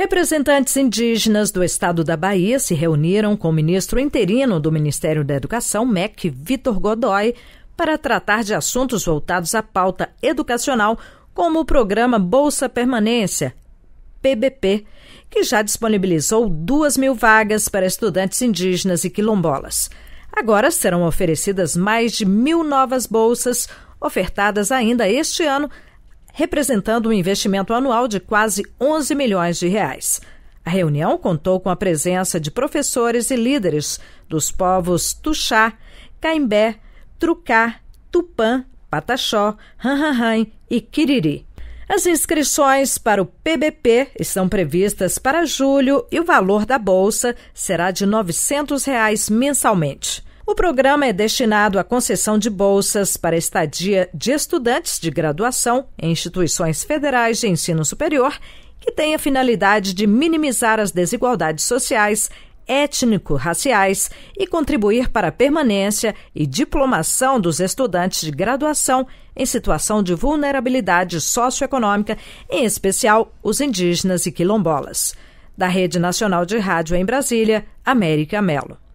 Representantes indígenas do estado da Bahia se reuniram com o ministro interino do Ministério da Educação, MEC, Vitor Godoy, para tratar de assuntos voltados à pauta educacional, como o programa Bolsa Permanência, PBP, que já disponibilizou 2 mil vagas para estudantes indígenas e quilombolas. Agora serão oferecidas mais de mil novas bolsas, ofertadas ainda este ano representando um investimento anual de quase 11 milhões de reais. A reunião contou com a presença de professores e líderes dos povos Tuxá, Caimbé, Trucá, Tupã, Pataxó, Hanhanhan e Quiriri. As inscrições para o PBP estão previstas para julho e o valor da bolsa será de R$ 900 reais mensalmente. O programa é destinado à concessão de bolsas para estadia de estudantes de graduação em instituições federais de ensino superior que tem a finalidade de minimizar as desigualdades sociais, étnico-raciais e contribuir para a permanência e diplomação dos estudantes de graduação em situação de vulnerabilidade socioeconômica, em especial os indígenas e quilombolas. Da Rede Nacional de Rádio em Brasília, América Melo.